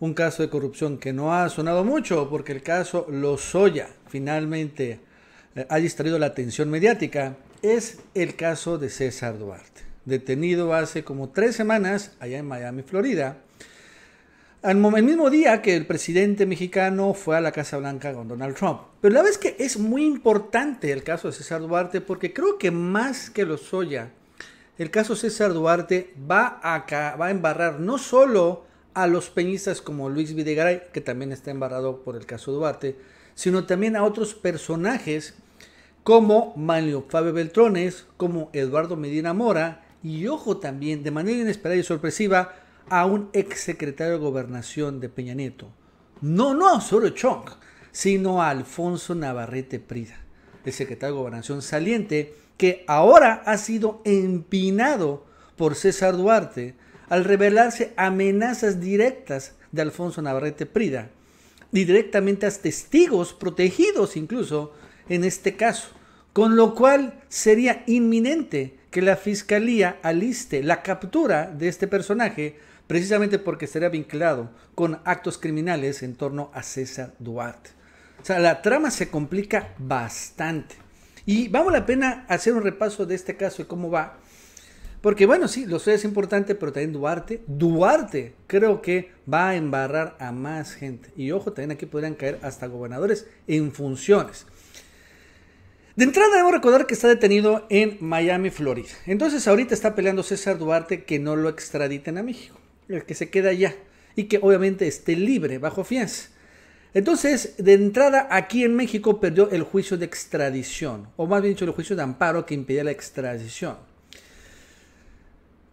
un caso de corrupción que no ha sonado mucho porque el caso Lozoya finalmente eh, ha distraído la atención mediática es el caso de César Duarte, detenido hace como tres semanas allá en Miami, Florida. Al el mismo día que el presidente mexicano fue a la Casa Blanca con Donald Trump. Pero la vez que es muy importante el caso de César Duarte porque creo que más que Lozoya, el caso César Duarte va a, va a embarrar no solo a los peñistas como Luis Videgaray, que también está embarrado por el caso Duarte, sino también a otros personajes como Manlio Fabio Beltrones, como Eduardo Medina Mora, y ojo también, de manera inesperada y sorpresiva, a un secretario de Gobernación de Peña Nieto. No, no solo Chonk, Chong, sino a Alfonso Navarrete Prida, el secretario de Gobernación saliente, que ahora ha sido empinado por César Duarte, al revelarse amenazas directas de Alfonso Navarrete Prida, directamente a testigos protegidos incluso en este caso, con lo cual sería inminente que la Fiscalía aliste la captura de este personaje precisamente porque estaría vinculado con actos criminales en torno a César Duarte. O sea, la trama se complica bastante. Y vale la pena hacer un repaso de este caso y cómo va, porque bueno, sí, lo sé, es importante, pero también Duarte. Duarte creo que va a embarrar a más gente. Y ojo, también aquí podrían caer hasta gobernadores en funciones. De entrada debo recordar que está detenido en Miami, Florida. Entonces ahorita está peleando César Duarte que no lo extraditen a México. El que se queda allá. Y que obviamente esté libre, bajo fianza. Entonces, de entrada, aquí en México perdió el juicio de extradición, o más bien dicho, el juicio de amparo que impedía la extradición.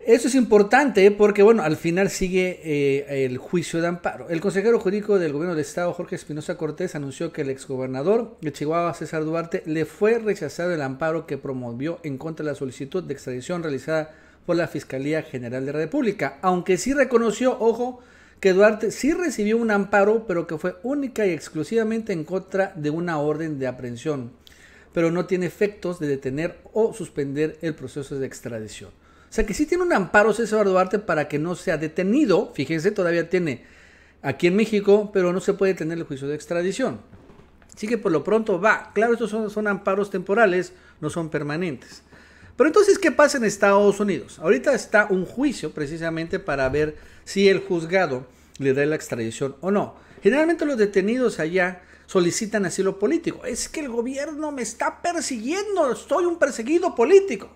Eso es importante ¿eh? porque, bueno, al final sigue eh, el juicio de amparo. El consejero jurídico del gobierno de Estado, Jorge Espinosa Cortés, anunció que el exgobernador de Chihuahua, César Duarte, le fue rechazado el amparo que promovió en contra de la solicitud de extradición realizada por la Fiscalía General de la República. Aunque sí reconoció, ojo, que Duarte sí recibió un amparo, pero que fue única y exclusivamente en contra de una orden de aprehensión, pero no tiene efectos de detener o suspender el proceso de extradición. O sea que sí tiene un amparo César Duarte para que no sea detenido. Fíjense, todavía tiene aquí en México, pero no se puede tener el juicio de extradición. Así que por lo pronto va. Claro, estos son, son amparos temporales, no son permanentes. Pero entonces, ¿qué pasa en Estados Unidos? Ahorita está un juicio precisamente para ver si el juzgado le da la extradición o no. Generalmente los detenidos allá solicitan asilo político. Es que el gobierno me está persiguiendo, estoy un perseguido político.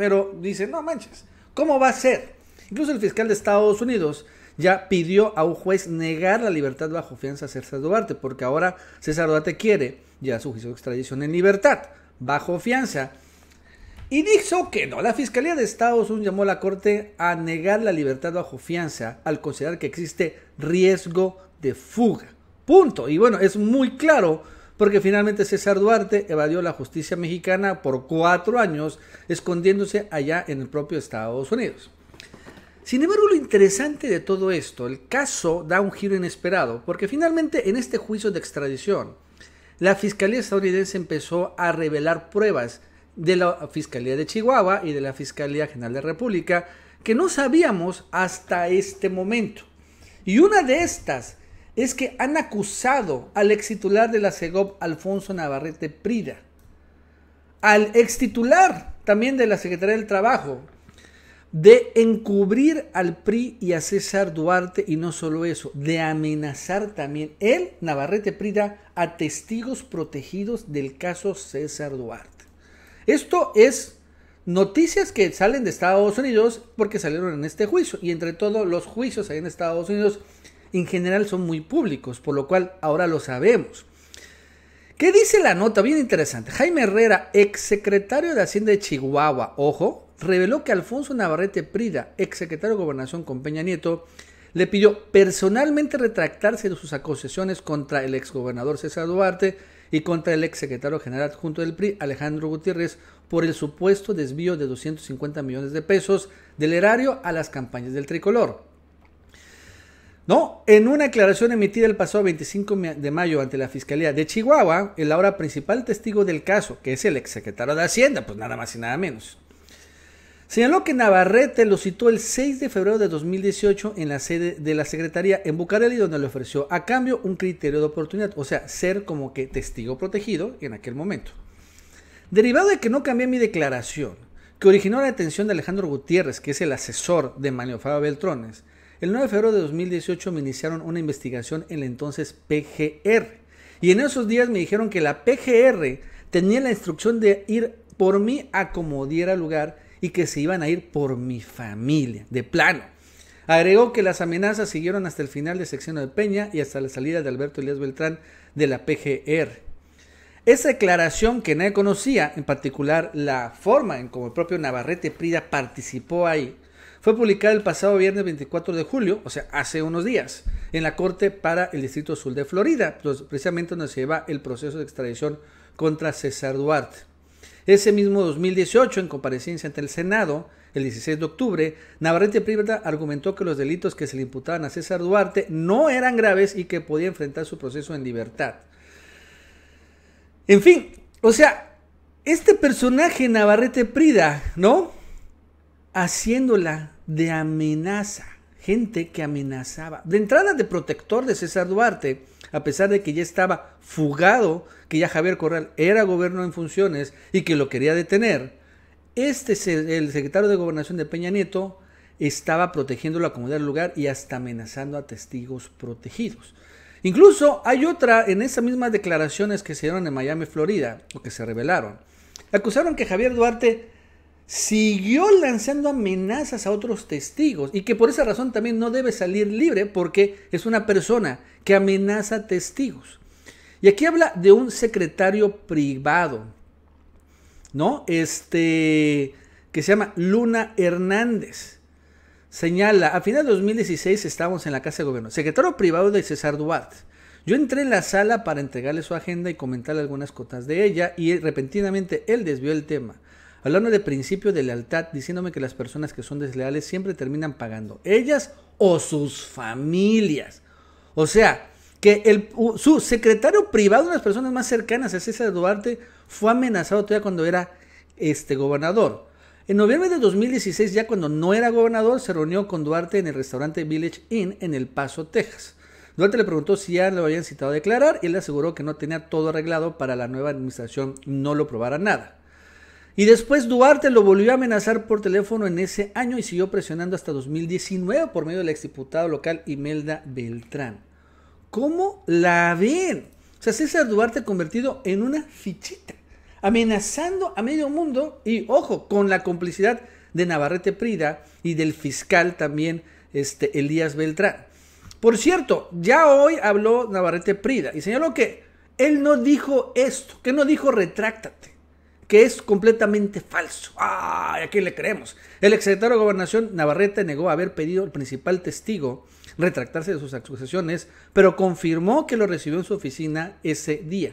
Pero dice, no manches, ¿cómo va a ser? Incluso el fiscal de Estados Unidos ya pidió a un juez negar la libertad bajo fianza a César Duarte, porque ahora César Duarte quiere ya su extradición en libertad, bajo fianza. Y dijo que no, la Fiscalía de Estados Unidos llamó a la Corte a negar la libertad bajo fianza al considerar que existe riesgo de fuga. Punto. Y bueno, es muy claro porque finalmente César Duarte evadió la justicia mexicana por cuatro años, escondiéndose allá en el propio Estados Unidos. Sin embargo, lo interesante de todo esto, el caso da un giro inesperado, porque finalmente en este juicio de extradición, la Fiscalía estadounidense empezó a revelar pruebas de la Fiscalía de Chihuahua y de la Fiscalía General de República que no sabíamos hasta este momento. Y una de estas es que han acusado al ex titular de la CEGOP, Alfonso Navarrete Prida, al ex titular también de la Secretaría del Trabajo, de encubrir al PRI y a César Duarte, y no solo eso, de amenazar también él, Navarrete Prida, a testigos protegidos del caso César Duarte. Esto es noticias que salen de Estados Unidos porque salieron en este juicio, y entre todos los juicios ahí en Estados Unidos en general son muy públicos, por lo cual ahora lo sabemos. ¿Qué dice la nota? Bien interesante. Jaime Herrera, exsecretario de Hacienda de Chihuahua, ojo, reveló que Alfonso Navarrete Prida, exsecretario de Gobernación con Peña Nieto, le pidió personalmente retractarse de sus acusaciones contra el exgobernador César Duarte y contra el exsecretario general adjunto del PRI, Alejandro Gutiérrez, por el supuesto desvío de 250 millones de pesos del erario a las campañas del tricolor. ¿no? En una declaración emitida el pasado 25 de mayo ante la Fiscalía de Chihuahua, el ahora principal testigo del caso, que es el exsecretario de Hacienda, pues nada más y nada menos, señaló que Navarrete lo citó el 6 de febrero de 2018 en la sede de la Secretaría en Bucareli, donde le ofreció a cambio un criterio de oportunidad, o sea, ser como que testigo protegido en aquel momento. Derivado de que no cambié mi declaración, que originó la detención de Alejandro Gutiérrez, que es el asesor de Manuel Fabio Beltrones, el 9 de febrero de 2018 me iniciaron una investigación en la entonces PGR. Y en esos días me dijeron que la PGR tenía la instrucción de ir por mí a como diera lugar y que se iban a ir por mi familia, de plano. Agregó que las amenazas siguieron hasta el final de sección de Peña y hasta la salida de Alberto Elías Beltrán de la PGR. Esa declaración que nadie conocía, en particular la forma en como el propio Navarrete Prida participó ahí, fue publicada el pasado viernes 24 de julio, o sea, hace unos días, en la Corte para el Distrito Sur de Florida, pues, precisamente donde se lleva el proceso de extradición contra César Duarte. Ese mismo 2018, en comparecencia ante el Senado, el 16 de octubre, Navarrete Prida argumentó que los delitos que se le imputaban a César Duarte no eran graves y que podía enfrentar su proceso en libertad. En fin, o sea, este personaje Navarrete Prida, ¿no? haciéndola de amenaza, gente que amenazaba. De entrada de protector de César Duarte, a pesar de que ya estaba fugado, que ya Javier Corral era gobierno en funciones y que lo quería detener, este el secretario de Gobernación de Peña Nieto estaba protegiendo la comunidad del lugar y hasta amenazando a testigos protegidos. Incluso hay otra en esas mismas declaraciones que se dieron en Miami, Florida, o que se revelaron. Acusaron que Javier Duarte siguió lanzando amenazas a otros testigos y que por esa razón también no debe salir libre porque es una persona que amenaza testigos. Y aquí habla de un secretario privado, ¿no? Este, que se llama Luna Hernández. Señala, a finales de 2016 estábamos en la Casa de Gobierno, secretario privado de César Duarte. Yo entré en la sala para entregarle su agenda y comentarle algunas cotas de ella y repentinamente él desvió el tema hablando de principio de lealtad, diciéndome que las personas que son desleales siempre terminan pagando, ellas o sus familias. O sea, que el, su secretario privado, una de las personas más cercanas a César Duarte, fue amenazado todavía cuando era este gobernador. En noviembre de 2016, ya cuando no era gobernador, se reunió con Duarte en el restaurante Village Inn en El Paso, Texas. Duarte le preguntó si ya lo habían citado a declarar y él aseguró que no tenía todo arreglado para la nueva administración, no lo probara nada. Y después Duarte lo volvió a amenazar por teléfono en ese año y siguió presionando hasta 2019 por medio del exdiputado local Imelda Beltrán. ¿Cómo la ven? O sea, César Duarte convertido en una fichita, amenazando a medio mundo y, ojo, con la complicidad de Navarrete Prida y del fiscal también, este, Elías Beltrán. Por cierto, ya hoy habló Navarrete Prida y señaló que él no dijo esto, que no dijo retráctate que es completamente falso. ¡Ay! ¿A quién le creemos? El exsecretario de Gobernación Navarrete negó haber pedido al principal testigo retractarse de sus acusaciones, pero confirmó que lo recibió en su oficina ese día.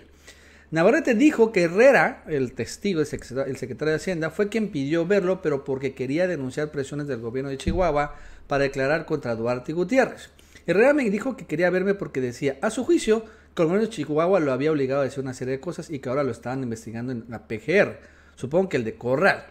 Navarrete dijo que Herrera, el testigo, el secretario de Hacienda, fue quien pidió verlo, pero porque quería denunciar presiones del gobierno de Chihuahua para declarar contra Duarte Gutiérrez. Herrera me dijo que quería verme porque decía, a su juicio, de Chihuahua lo había obligado a decir una serie de cosas y que ahora lo estaban investigando en la PGR. Supongo que el de Corral.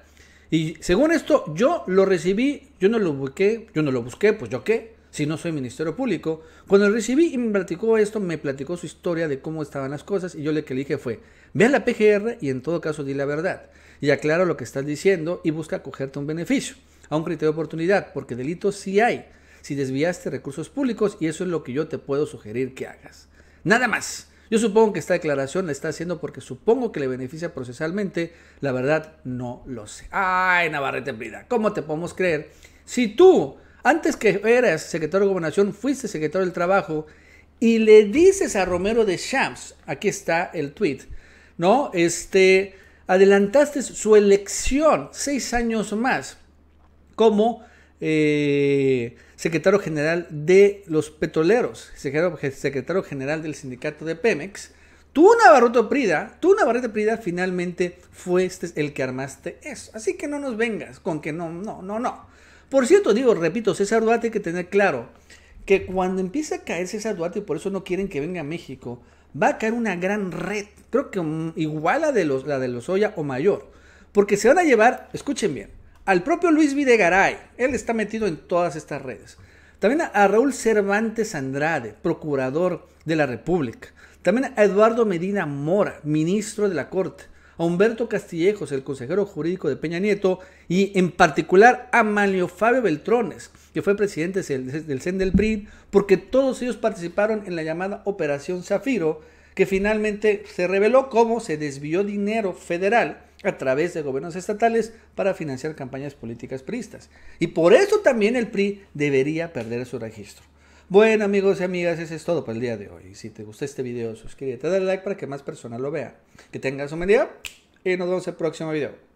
Y según esto, yo lo recibí, yo no lo busqué, yo no lo busqué, pues yo qué, si no soy Ministerio Público. Cuando lo recibí y me platicó esto, me platicó su historia de cómo estaban las cosas y yo le que le dije fue, ve a la PGR y en todo caso di la verdad y aclara lo que estás diciendo y busca acogerte un beneficio, a un criterio de oportunidad, porque delitos sí hay, si desviaste recursos públicos y eso es lo que yo te puedo sugerir que hagas. Nada más. Yo supongo que esta declaración la está haciendo porque supongo que le beneficia procesalmente. La verdad, no lo sé. Ay, Navarrete Brida, ¿cómo te podemos creer? Si tú, antes que eras secretario de Gobernación, fuiste secretario del Trabajo y le dices a Romero de Champs, aquí está el tweet, ¿no? Este, adelantaste su elección seis años más como eh, secretario general de los petroleros, secretario, general del sindicato de Pemex, tú de Prida, tú Navarrete Prida finalmente fuiste el que armaste eso. Así que no nos vengas con que no, no, no, no. Por cierto, digo, repito, César Duarte hay que tener claro que cuando empieza a caer César Duarte, y por eso no quieren que venga a México, va a caer una gran red, creo que igual a de los, la de los Oya o mayor, porque se van a llevar, escuchen bien, al propio Luis Videgaray. Él está metido en todas estas redes. También a Raúl Cervantes Andrade, procurador de la República. También a Eduardo Medina Mora, ministro de la Corte. A Humberto Castillejos, el consejero jurídico de Peña Nieto. Y en particular a Manlio Fabio Beltrones, que fue presidente del CEN del e PRI, porque todos ellos participaron en la llamada Operación Zafiro, que finalmente se reveló cómo se desvió dinero federal a través de gobiernos estatales para financiar campañas políticas priistas. Y por eso también el PRI debería perder su registro. Bueno amigos y amigas, eso es todo para el día de hoy. Si te gustó este video, suscríbete, dale like para que más personas lo vean. Que tengas un buen día y nos vemos en el próximo video.